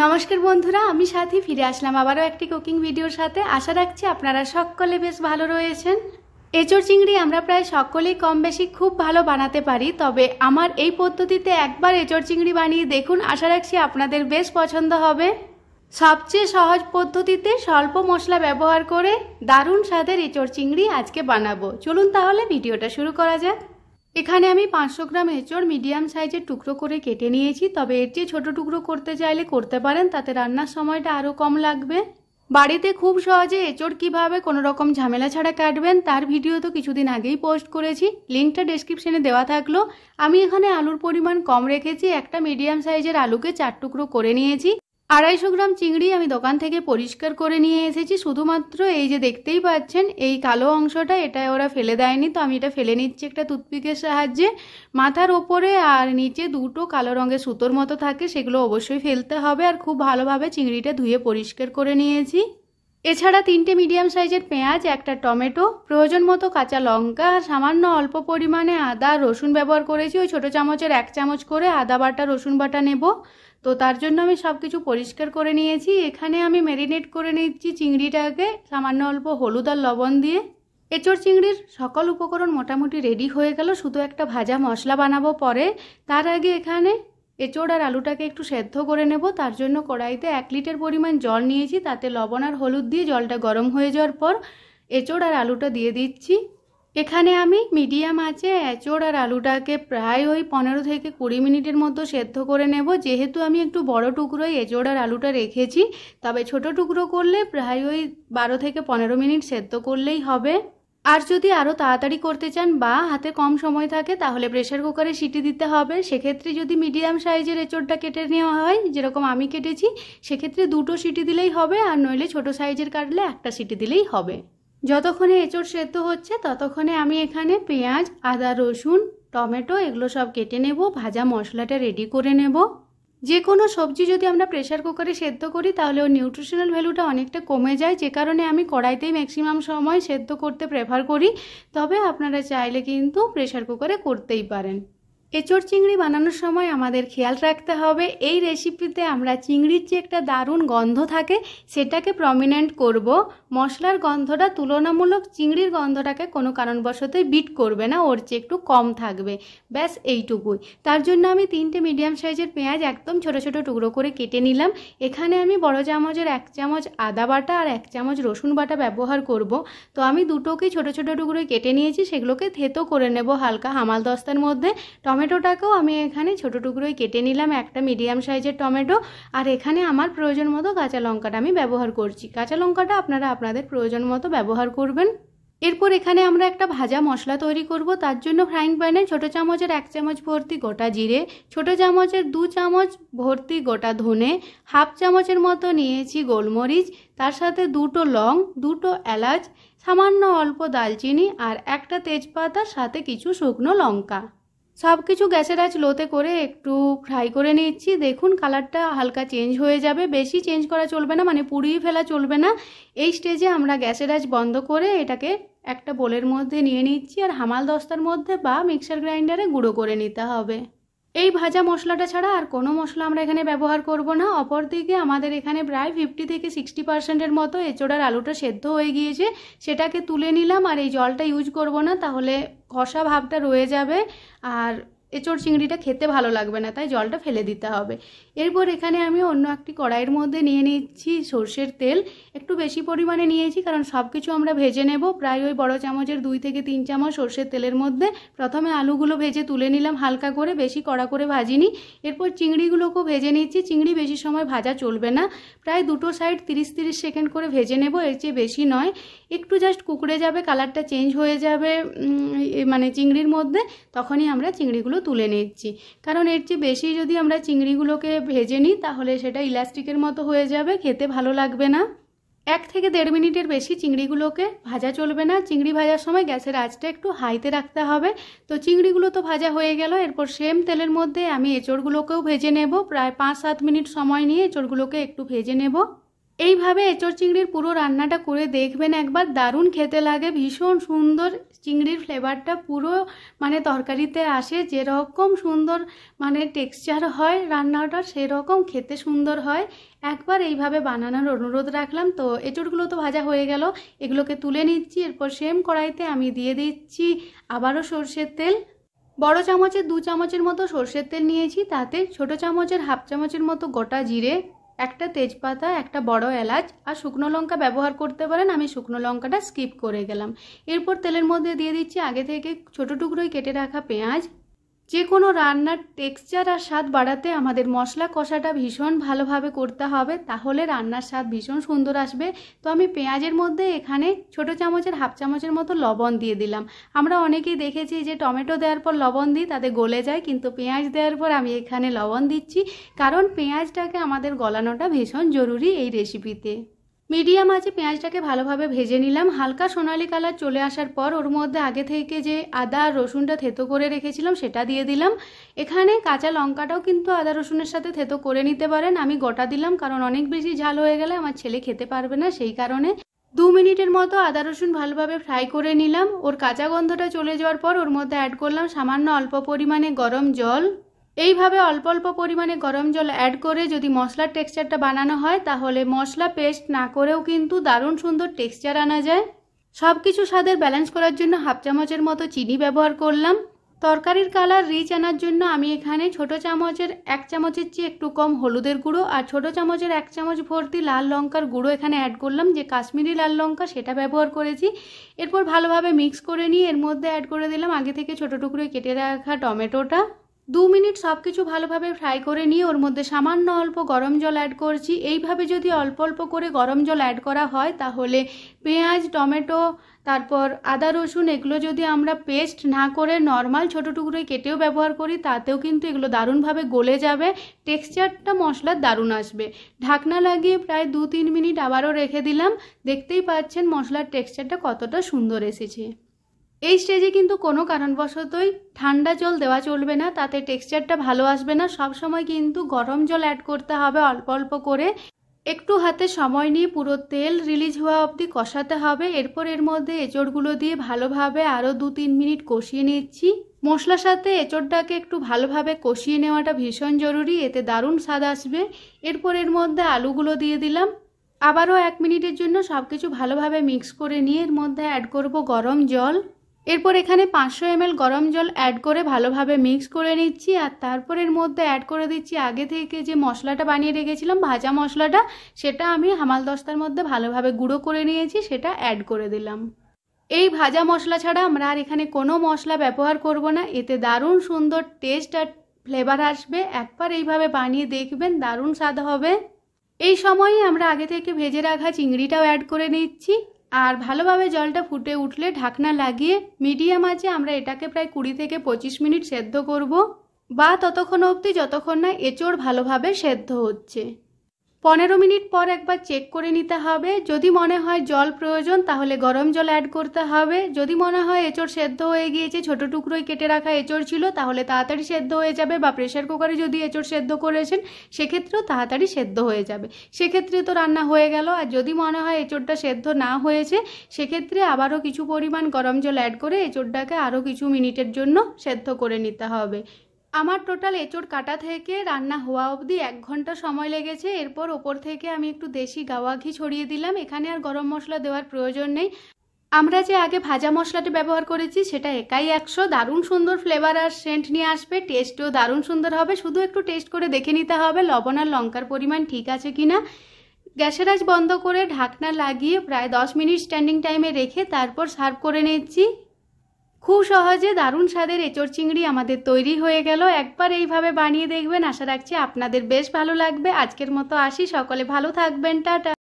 নমস্কার বন্ধুরা আমি সাথী ফিরে আসলাম আবারও একটি কুকিং ভিডিওর সাথে আশা রাখছি আপনারা সকলে বেশ ভালো রয়েছেন এঁচোড় চিংড়ি আমরা প্রায় সকলেই কম বেশি খুব ভালো বানাতে পারি তবে আমার এই পদ্ধতিতে একবার এঁচোড় চিংড়ি বানিয়ে দেখুন আশা রাখছি আপনাদের বেশ পছন্দ হবে সবচেয়ে সহজ পদ্ধতিতে স্বল্প মশলা ব্যবহার করে দারুণ স্বাদের এঁচোড় চিংড়ি আজকে বানাবো চলুন তাহলে ভিডিওটা শুরু করা যাক এখানে আমি পাঁচশো গ্রাম এঁচড় মিডিয়াম সাইজের টুকরো করে কেটে নিয়েছি তবে এর চেয়ে ছোটো টুকরো করতে চাইলে করতে পারেন তাতে রান্নার সময়টা আরও কম লাগবে বাড়িতে খুব সহজে এঁচড় কীভাবে কোনো রকম ঝামেলা ছাড়া কাটবেন তার ভিডিও তো কিছুদিন আগেই পোস্ট করেছি লিঙ্কটা ডিসক্রিপশানে দেওয়া থাকলো আমি এখানে আলুর পরিমাণ কম রেখেছি একটা মিডিয়াম সাইজের আলুকে চার টুকরো করে নিয়েছি আড়াইশো গ্রাম চিংড়ি আমি দোকান থেকে পরিষ্কার করে নিয়ে এসেছি শুধুমাত্র এই যে দেখতেই পাচ্ছেন এই কালো অংশটা এটা ওরা ফেলে দেয়নি তো আমি এটা ফেলে নিচ্ছি একটা টুথপিকের সাহায্যে মাথার ওপরে আর নিচে দুটো কালো রঙের সুতোর মতো থাকে সেগুলো অবশ্যই ফেলতে হবে আর খুব ভালোভাবে চিংড়িটা ধুয়ে পরিষ্কার করে নিয়েছি এছাড়া তিনটে মিডিয়াম সাইজের পেঁয়াজ একটা টমেটো প্রয়োজন মতো কাঁচা লঙ্কা সামান্য অল্প পরিমাণে আদা রসুন ব্যবহার করেছি ওই ছোটো চামচের এক চামচ করে আদা বাটা রসুন বাটা নেব তো তার জন্য আমি সব কিছু পরিষ্কার করে নিয়েছি এখানে আমি ম্যারিনেট করে নিচ্ছি চিংড়িটাকে সামান্য অল্প হলুদ আর লবণ দিয়ে এঁচড় চিংড়ির সকল উপকরণ মোটামুটি রেডি হয়ে গেল শুধু একটা ভাজা মশলা বানাবো পরে তার আগে এখানে এঁচোড় আর আলুটাকে একটু সেদ্ধ করে নেব তার জন্য কড়াইতে এক লিটার পরিমাণ জল নিয়েছি তাতে লবণ আর হলুদ দিয়ে জলটা গরম হয়ে যাওয়ার পর এঁচোড় আর আলুটা দিয়ে দিচ্ছি এখানে আমি মিডিয়াম আছে এঁচোড় আর আলুটাকে প্রায় ওই পনেরো থেকে কুড়ি মিনিটের মতো সেদ্ধ করে নেব যেহেতু আমি একটু বড় টুকরোই এঁচোড় আর আলুটা রেখেছি তবে ছোট টুকরো করলে প্রায় ওই বারো থেকে পনেরো মিনিট সেদ্ধ করলেই হবে আর যদি আরও তাড়াতাড়ি করতে চান বা হাতে কম সময় থাকে তাহলে প্রেশার কুকারে সিটি দিতে হবে সেক্ষেত্রে যদি মিডিয়াম সাইজের এঁচড়টা কেটে নেওয়া হয় যেরকম আমি কেটেছি সেক্ষেত্রে দুটো সিটি দিলেই হবে আর নইলে ছোট সাইজের কাটলে একটা সিটি দিলেই হবে যতক্ষণে এঁচড় সেদ্ধ হচ্ছে ততক্ষণে আমি এখানে পেঁয়াজ আদা রসুন টমেটো এগুলো সব কেটে নেব ভাজা মশলাটা রেডি করে নেবো যে কোনো সবজি যদি আমরা প্রেশার কুকারে সেদ্ধ করি তাহলে ওর নিউট্রিশনাল ভ্যালুটা অনেকটা কমে যায় যে কারণে আমি কড়াইতেই ম্যাক্সিমাম সময় সেদ্ধ করতে প্রেফার করি তবে আপনারা চাইলে কিন্তু প্রেশার কুকারে করতেই পারেন এঁচড় চিংড়ি বানানোর সময় আমাদের খেয়াল রাখতে হবে এই রেসিপিতে আমরা চিংড়ির যে একটা দারুণ গন্ধ থাকে সেটাকে প্রমিনেন্ট করব মশলার গন্ধটা তুলনামূলক চিংড়ির গন্ধটাকে কোনো কারণবশতই বিট করবে না ওর চেয়ে একটু কম থাকবে ব্যাস এইটুকুই তার জন্য আমি তিনটে মিডিয়াম সাইজের পেঁয়াজ একদম ছোট ছোট টুকরো করে কেটে নিলাম এখানে আমি বড় চামচের এক চামচ আদা বাটা আর এক চামচ রসুন বাটা ব্যবহার করব তো আমি দুটোকে ছোট ছোট টুকরো কেটে নিয়েছি সেগুলোকে থেতো করে নেব হালকা হামাল দস্তার মধ্যে টমেটো টমেটোটাকেও আমি এখানে ছোটো টুকরোই কেটে নিলাম একটা মিডিয়াম সাইজের টমেটো আর এখানে আমার প্রয়োজন মতো কাঁচা লঙ্কাটা আমি ব্যবহার করছি কাঁচা লঙ্কাটা আপনারা আপনাদের প্রয়োজন মতো ব্যবহার করবেন এরপর এখানে আমরা একটা ভাজা মশলা তৈরি করব তার জন্য ফ্রাইং প্যানে ছোটো চামচের এক চামচ ভর্তি গোটা জিরে ছোটো চামচের দু চামচ ভর্তি গোটা ধনে হাফ চামচের মতো নিয়েছি গোলমরিচ তার সাথে দুটো লং দুটো এলাচ সামান্য অল্প দালচিনি আর একটা তেজপাতার সাথে কিছু শুকনো লঙ্কা সব কিছু গ্যাসের আজ লোতে করে একটু ফ্রাই করে নিচ্ছি দেখুন কালারটা হালকা চেঞ্জ হয়ে যাবে বেশি চেঞ্জ করা চলবে না মানে পুড়িয়ে ফেলা চলবে না এই স্টেজে আমরা গ্যাসের আজ বন্ধ করে এটাকে একটা বোলের মধ্যে নিয়ে নিচ্ছি আর হামাল দস্তার মধ্যে বা মিক্সার গ্রাইন্ডারে গুঁড়ো করে নিতে হবে এই ভাজা মশলাটা ছাড়া আর কোনো মশলা আমরা এখানে ব্যবহার করব না অপরদিকে আমাদের এখানে প্রায় ফিফটি থেকে সিক্সটি পার্সেন্টের মতো এচোড়ার আলুটা সেদ্ধ হয়ে গিয়েছে সেটাকে তুলে নিলাম আর এই জলটা ইউজ করব না তাহলে খসা ভাবটা রয়ে যাবে আর এঁচোড় চিংড়িটা খেতে ভালো লাগবে না তাই জলটা ফেলে দিতে হবে এরপর এখানে আমি অন্য একটি কড়াইয়ের মধ্যে নিয়ে নিচ্ছি সর্ষের তেল একটু বেশি পরিমাণে নিয়েছি কারণ সব কিছু আমরা ভেজে নেব প্রায় ওই বড় চামচের দুই থেকে তিন চামচ সর্ষের তেলের মধ্যে প্রথমে আলুগুলো ভেজে তুলে নিলাম হালকা করে বেশি কড়া করে ভাজিনি এরপর চিংড়িগুলোকেও ভেজে নিচ্ছি চিংড়ি বেশি সময় ভাজা চলবে না প্রায় দুটো সাইড তিরিশ তিরিশ সেকেন্ড করে ভেজে নেব এর চেয়ে বেশি নয় একটু জাস্ট কুকড়ে যাবে কালারটা চেঞ্জ হয়ে যাবে মানে চিংড়ির মধ্যে তখনই আমরা চিংড়িগুলো তুলে নিচ্ছি কারণ এর চেয়ে বেশি যদি আমরা চিংড়িগুলোকে ভেজে নিই তাহলে সেটা ইলাস্টিকের মতো হয়ে যাবে খেতে ভালো লাগবে না এক থেকে দেড় মিনিটের বেশি চিংড়িগুলোকে ভাজা চলবে না চিংড়ি ভাজার সময় গ্যাসের আঁচটা একটু হাইতে রাখতে হবে তো চিংড়িগুলো তো ভাজা হয়ে গেল এরপর সেম তেলের মধ্যে আমি এঁচড়গুলোকেও ভেজে নেব প্রায় পাঁচ সাত মিনিট সময় নিয়ে এঁচড়গুলোকে একটু ভেজে নেব এইভাবে এঁচড় চিংড়ির পুরো রান্নাটা করে দেখবেন একবার দারুণ খেতে লাগে ভীষণ সুন্দর চিংড়ির ফ্লেভারটা পুরো মানে তরকারিতে আসে যেরকম সুন্দর মানে টেক্সচার হয় রান্নাটা সেরকম খেতে সুন্দর হয় একবার এইভাবে বানানোর অনুরোধ রাখলাম তো এঁচড়গুলো তো ভাজা হয়ে গেল এগুলোকে তুলে নিচ্ছি এরপর সেম কড়াইতে আমি দিয়ে দিচ্ছি আবারও সর্ষের তেল বড় চামচের দু চামচের মতো সর্ষের তেল নিয়েছি তাতে ছোট চামচের হাফ চামচের মতো গোটা জিরে একটা তেজপাতা একটা বড় এলাচ আর শুকনো লঙ্কা ব্যবহার করতে পারেন আমি শুকনো লঙ্কাটা স্কিপ করে গেলাম এরপর তেলের মধ্যে দিয়ে দিচ্ছি আগে থেকে ছোটো টুকরোই কেটে রাখা পেঁয়াজ যে কোনো রান্নার টেক্সচার আর স্বাদ বাড়াতে আমাদের মশলা কষাটা ভীষণ ভালোভাবে করতে হবে তাহলে রান্নার স্বাদ ভীষণ সুন্দর আসবে তো আমি পেঁয়াজের মধ্যে এখানে ছোট চামচের হাফ চামচের মতো লবণ দিয়ে দিলাম আমরা অনেকেই দেখেছি যে টমেটো দেওয়ার পর লবণ দিই তাতে গলে যায় কিন্তু পেঁয়াজ দেওয়ার পর আমি এখানে লবণ দিচ্ছি কারণ পেঁয়াজটাকে আমাদের গলানোটা ভীষণ জরুরি এই রেসিপিতে মিডিয়াম আছে পেঁয়াজটাকে ভালোভাবে ভেজে নিলাম হালকা সোনালি কালার চলে আসার পর ওর মধ্যে আগে থেকে যে আদা আর রসুনটা থেতো করে রেখেছিলাম সেটা দিয়ে দিলাম এখানে কাঁচা লঙ্কাটাও কিন্তু আদা রসুনের সাথে থেতো করে নিতে পারেন আমি গোটা দিলাম কারণ অনেক বেশি ঝাল হয়ে গেলে আমার ছেলে খেতে পারবে না সেই কারণে দু মিনিটের মতো আদা রসুন ভালোভাবে ফ্রাই করে নিলাম ওর কাঁচা গন্ধটা চলে যাওয়ার পর ওর মধ্যে অ্যাড করলাম সামান্য অল্প পরিমাণে গরম জল এইভাবে অল্প অল্প পরিমাণে গরম জল অ্যাড করে যদি মশলার টেক্সচারটা বানানো হয় তাহলে মশলা পেস্ট না করেও কিন্তু দারুণ সুন্দর টেক্সচার আনা যায় সব কিছু স্বাদের ব্যালেন্স করার জন্য হাফ চামচের মতো চিনি ব্যবহার করলাম তরকারির কালার রিচ আনার জন্য আমি এখানে ছোট চামচের এক চামচের চেয়ে একটু কম হলুদের গুঁড়ো আর ছোট চামচের এক চামচ ভর্তি লাল লঙ্কার গুঁড়ো এখানে অ্যাড করলাম যে কাশ্মীরি লাল লঙ্কা সেটা ব্যবহার করেছি এরপর ভালোভাবে মিক্স করে নিয়ে এর মধ্যে অ্যাড করে দিলাম আগে থেকে ছোট টুকরো কেটে রাখা টমেটোটা দু মিনিট সব কিছু ভালোভাবে ফ্রাই করে নিয়ে ওর মধ্যে সামান্য অল্প গরম জল অ্যাড করছি এইভাবে যদি অল্প অল্প করে গরম জল অ্যাড করা হয় তাহলে পেঁয়াজ টমেটো তারপর আদা রসুন এগুলো যদি আমরা পেস্ট না করে নর্মাল ছোটো টুকরো কেটেও ব্যবহার করি তাতেও কিন্তু এগুলো দারুণভাবে গলে যাবে টেক্সচারটা মশলার দারুণ আসবে ঢাকনা লাগিয়ে প্রায় দু তিন মিনিট আবারও রেখে দিলাম দেখতেই পাচ্ছেন মশলার টেক্সচারটা কতটা সুন্দর এসেছে এই স্টেজে কিন্তু কোনো কারণবশতই ঠান্ডা জল দেওয়া চলবে না তাতে টেক্সচারটা ভালো আসবে না সব সময় কিন্তু গরম জল অ্যাড করতে হবে অল্প অল্প করে একটু হাতে সময় নিয়ে পুরো তেল রিলিজ হওয়া অবধি কষাতে হবে এরপর এর মধ্যে এঁচড়গুলো দিয়ে ভালোভাবে আরও দু তিন মিনিট কষিয়ে নিচ্ছি মশলার সাথে এঁচড়টাকে একটু ভালোভাবে কষিয়ে নেওয়াটা ভীষণ জরুরি এতে দারুণ স্বাদ আসবে এরপর এর মধ্যে আলুগুলো দিয়ে দিলাম আবারও এক মিনিটের জন্য সব কিছু ভালোভাবে মিক্স করে নিয়ে এর মধ্যে অ্যাড করব গরম জল এরপর এখানে পাঁচশো এমএল গরম জল অ্যাড করে ভালোভাবে মিক্স করে নিচ্ছি আর তারপর এর মধ্যে অ্যাড করে দিচ্ছি আগে থেকে যে মশলাটা বানিয়ে রেখেছিলাম ভাজা মশলাটা সেটা আমি হামাল দস্তার মধ্যে ভালোভাবে গুঁড়ো করে নিয়েছি সেটা অ্যাড করে দিলাম এই ভাজা মশলা ছাড়া আমরা আর এখানে কোনো মশলা ব্যবহার করব না এতে দারুণ সুন্দর টেস্ট আর ফ্লেভার আসবে একবার এইভাবে বানিয়ে দেখবেন দারুণ স্বাদ হবে এই সময়ই আমরা আগে থেকে ভেজে রাখা চিংড়িটাও অ্যাড করে নিচ্ছি আর ভালোভাবে জলটা ফুটে উঠলে ঢাকনা লাগিয়ে মিডিয়াম আঁচে আমরা এটাকে প্রায় কুড়ি থেকে পঁচিশ মিনিট সেদ্ধ করব বা ততক্ষণ অবধি যতক্ষণ না এঁচোড় ভালোভাবে সেদ্ধ হচ্ছে পনেরো মিনিট পর একবার চেক করে নিতে হবে যদি মনে হয় জল প্রয়োজন তাহলে গরম জল অ্যাড করতে হবে যদি মনে হয় এঁচড় সেদ্ধ হয়ে গিয়েছে ছোট টুকরোই কেটে রাখা এঁচড় ছিল তাহলে তাড়াতাড়ি সেদ্ধ হয়ে যাবে বা প্রেশার কুকারে যদি এঁচড় সেদ্ধ করেছেন সেক্ষেত্রেও তাড়াতাড়ি সেদ্ধ হয়ে যাবে সেক্ষেত্রে তো রান্না হয়ে গেল আর যদি মনে হয় এঁচড়টা সেদ্ধ না হয়েছে সেক্ষেত্রে আবারও কিছু পরিমাণ গরম জল অ্যাড করে এঁচড়টাকে আরও কিছু মিনিটের জন্য সেদ্ধ করে নিতে হবে আমার টোটাল এঁচোড় কাটা থেকে রান্না হওয়া অবধি এক ঘন্টা সময় লেগেছে এরপর ওপর থেকে আমি একটু দেশি গাওয়া ঘি ছড়িয়ে দিলাম এখানে আর গরম মশলা দেওয়ার প্রয়োজন নেই আমরা যে আগে ভাজা মশলাটা ব্যবহার করেছি সেটা একাই একশো দারুণ সুন্দর ফ্লেভার আর সেন্ট নিয়ে আসবে টেস্টও দারুণ সুন্দর হবে শুধু একটু টেস্ট করে দেখে নিতে হবে লবণ আর লঙ্কার পরিমাণ ঠিক আছে কি না গ্যাসের আজ বন্ধ করে ঢাকনা লাগিয়ে প্রায় দশ মিনিট স্ট্যান্ডিং টাইমে রেখে তারপর সার্ভ করে নিচ্ছি খুব সহজে দারুণ স্বাদের এঁচড় চিংড়ি আমাদের তৈরি হয়ে গেল একবার এইভাবে বানিয়ে দেখবেন আশা রাখছি আপনাদের বেশ ভালো লাগবে আজকের মতো আসি সকলে ভালো থাকবেন টাটা